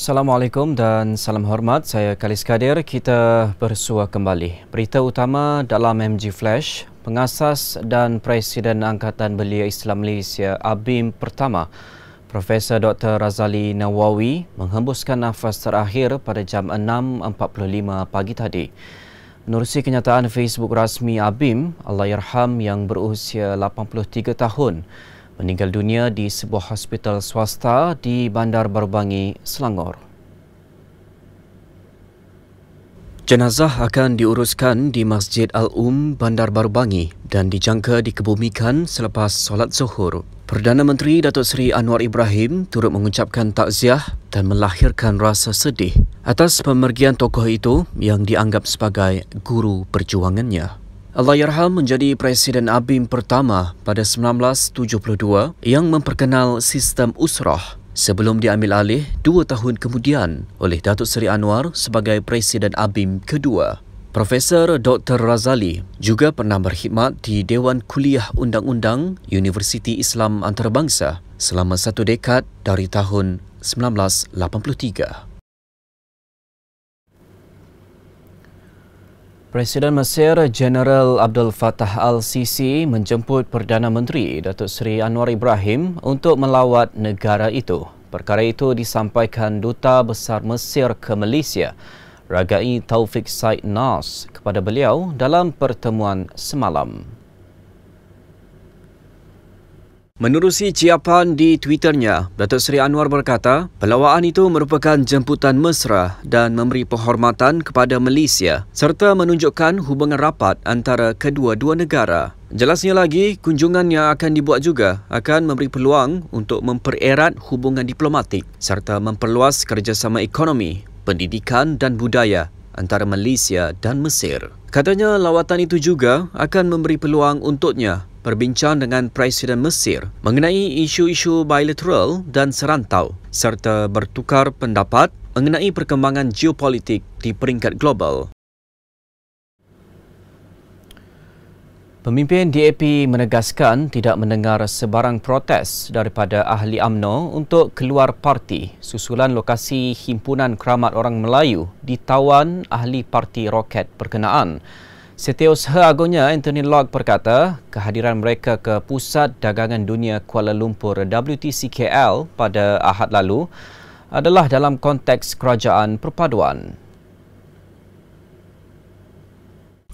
Assalamualaikum dan salam hormat. Saya Kalis Kadir. Kita bersua kembali. Berita utama dalam MG Flash, pengasas dan Presiden Angkatan Belia Islam Malaysia ABIM Pertama, Profesor Dr. Razali Nawawi menghembuskan nafas terakhir pada jam 6.45 pagi tadi. Menerusi kenyataan Facebook rasmi ABIM, Allahyarham yang berusia 83 tahun, meninggal dunia di sebuah hospital swasta di Bandar Baru Bangi, Selangor. Jenazah akan diuruskan di Masjid Al-Um, Bandar Baru Bangi dan dijangka dikebumikan selepas solat zuhur. Perdana Menteri Datuk Seri Anwar Ibrahim turut mengucapkan takziah dan melahirkan rasa sedih atas pemergian tokoh itu yang dianggap sebagai guru perjuangannya. Allahyarham menjadi Presiden Abim pertama pada 1972 yang memperkenal sistem usrah sebelum diambil alih dua tahun kemudian oleh Datuk Seri Anwar sebagai Presiden Abim kedua. Profesor Dr. Razali juga pernah berkhidmat di Dewan Kuliah Undang-Undang Universiti Islam Antarabangsa selama satu dekad dari tahun 1983. Presiden Mesir General Abdel Fattah Al-Sisi menjemput Perdana Menteri Datuk Seri Anwar Ibrahim untuk melawat negara itu. Perkara itu disampaikan Duta Besar Mesir ke Malaysia, Ragai Taufik Said Nas kepada beliau dalam pertemuan semalam. Menerusi ciapan di Twitternya, Datuk Seri Anwar berkata, pelawaan itu merupakan jemputan mesra dan memberi penghormatan kepada Malaysia serta menunjukkan hubungan rapat antara kedua-dua negara. Jelasnya lagi, kunjungan yang akan dibuat juga akan memberi peluang untuk mempererat hubungan diplomatik serta memperluas kerjasama ekonomi, pendidikan dan budaya antara Malaysia dan Mesir. Katanya lawatan itu juga akan memberi peluang untuknya berbincang dengan Presiden Mesir mengenai isu-isu bilateral dan serantau serta bertukar pendapat mengenai perkembangan geopolitik di peringkat global. Pemimpin DAP menegaskan tidak mendengar sebarang protes daripada ahli AMNO untuk keluar parti susulan lokasi himpunan keramat orang Melayu ditawan ahli parti roket berkenaan. Setiausaha Agonya Anthony log berkata, kehadiran mereka ke Pusat Dagangan Dunia Kuala Lumpur WTCKL pada Ahad lalu adalah dalam konteks kerajaan perpaduan.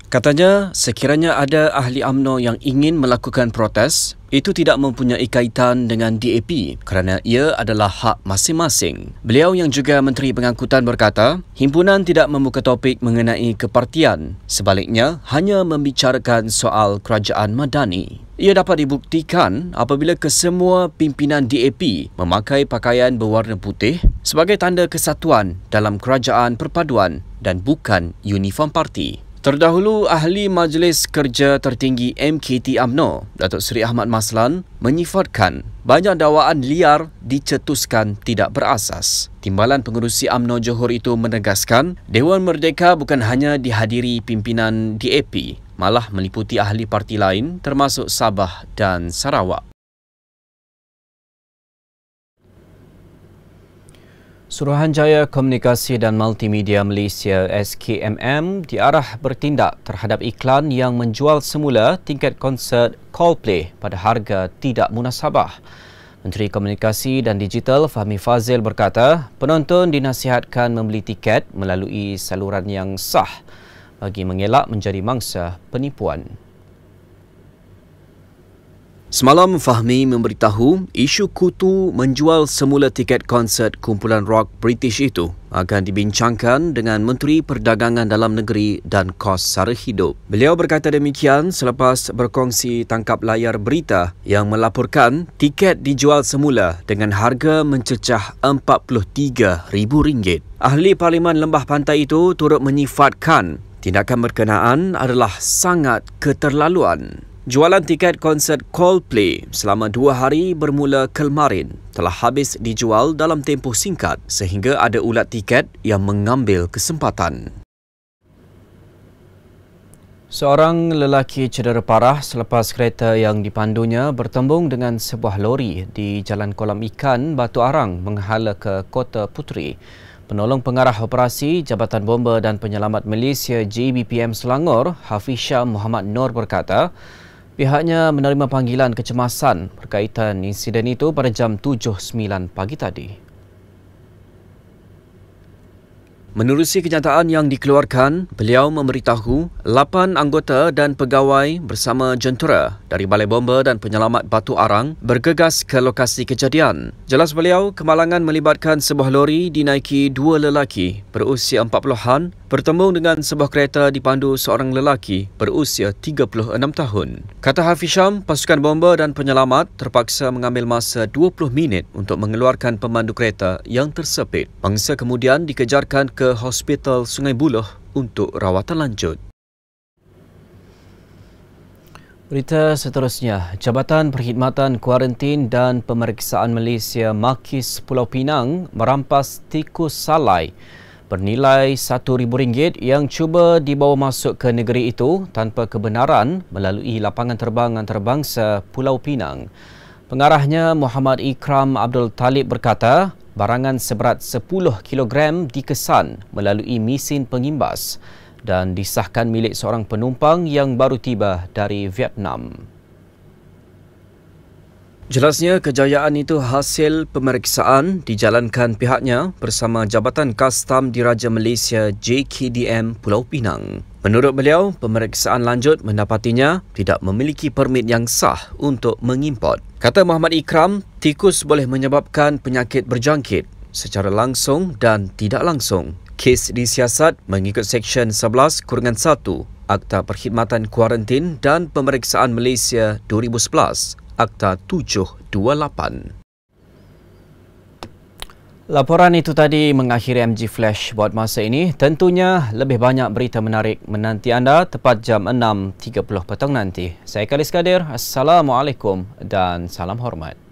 Katanya, sekiranya ada ahli AMNO yang ingin melakukan protes, itu tidak mempunyai kaitan dengan DAP kerana ia adalah hak masing-masing. Beliau yang juga Menteri Pengangkutan berkata, himpunan tidak membuka topik mengenai kepartian, sebaliknya hanya membicarakan soal kerajaan Madani. Ia dapat dibuktikan apabila kesemua pimpinan DAP memakai pakaian berwarna putih sebagai tanda kesatuan dalam kerajaan perpaduan dan bukan uniform parti. Terdahulu, Ahli Majlis Kerja Tertinggi MKT AMNO, Datuk Seri Ahmad Maslan, menyifatkan banyak dakwaan liar dicetuskan tidak berasas. Timbalan pengurusi AMNO Johor itu menegaskan, Dewan Merdeka bukan hanya dihadiri pimpinan DAP, malah meliputi ahli parti lain termasuk Sabah dan Sarawak. Suruhanjaya Komunikasi dan Multimedia Malaysia SKMM diarah bertindak terhadap iklan yang menjual semula tiket konsert Coldplay pada harga tidak munasabah. Menteri Komunikasi dan Digital Fahmi Fazil berkata, penonton dinasihatkan membeli tiket melalui saluran yang sah bagi mengelak menjadi mangsa penipuan. Semalam Fahmi memberitahu isu kutu menjual semula tiket konsert kumpulan rock British itu akan dibincangkan dengan Menteri Perdagangan Dalam Negeri dan Kos Sara Hidup. Beliau berkata demikian selepas berkongsi tangkap layar berita yang melaporkan tiket dijual semula dengan harga mencecah RM43,000. Ahli Parlimen Lembah Pantai itu turut menyifatkan tindakan berkenaan adalah sangat keterlaluan. Jualan tiket konsert Coldplay selama dua hari bermula kemarin telah habis dijual dalam tempoh singkat sehingga ada ulat tiket yang mengambil kesempatan. Seorang lelaki cedera parah selepas kereta yang dipandunya bertembung dengan sebuah lori di Jalan Kolam Ikan, Batu Arang menghala ke Kota Puteri. Penolong Pengarah Operasi Jabatan Bomba dan Penyelamat Malaysia JBPM Selangor, Hafisha Muhammad Nor berkata, Pihaknya menerima panggilan kecemasan berkaitan insiden itu pada jam 7.09 pagi tadi. Menerusi kenyataan yang dikeluarkan, beliau memberitahu 8 anggota dan pegawai bersama jentera dari Balai Bomba dan Penyelamat Batu Arang bergegas ke lokasi kejadian. Jelas beliau, kemalangan melibatkan sebuah lori dinaiki dua lelaki berusia 40-an bertembung dengan sebuah kereta dipandu seorang lelaki berusia 36 tahun. Kata Hafisham, pasukan bomba dan penyelamat terpaksa mengambil masa 20 minit untuk mengeluarkan pemandu kereta yang tersepit. Bangsa kemudian dikejarkan ke ke Hospital Sungai Buloh untuk rawatan lanjut. Berita seterusnya, Jabatan Perkhidmatan Kuarantin dan Pemeriksaan Malaysia Makis Pulau Pinang merampas tikus salai bernilai RM1,000 yang cuba dibawa masuk ke negeri itu tanpa kebenaran melalui lapangan terbang antarabangsa Pulau Pinang. Pengarahnya Muhammad Ikram Abdul Talib berkata, barangan seberat 10 kg dikesan melalui mesin pengimbas dan disahkan milik seorang penumpang yang baru tiba dari Vietnam. Jelasnya kejayaan itu hasil pemeriksaan dijalankan pihaknya bersama Jabatan Kastam Diraja Malaysia JKDM Pulau Pinang. Menurut beliau, pemeriksaan lanjut mendapatinya tidak memiliki permit yang sah untuk mengimport. Kata Muhammad Ikram, tikus boleh menyebabkan penyakit berjangkit secara langsung dan tidak langsung. Kes disiasat mengikut Seksyen 11 Kurungan 1 Akta Perkhidmatan Kuarantin dan Pemeriksaan Malaysia 2011 Akta 728. Laporan itu tadi mengakhiri MG Flash buat masa ini. Tentunya lebih banyak berita menarik menanti anda tepat jam 6.30 petang nanti. Saya Khalis Kadir. Assalamualaikum dan salam hormat.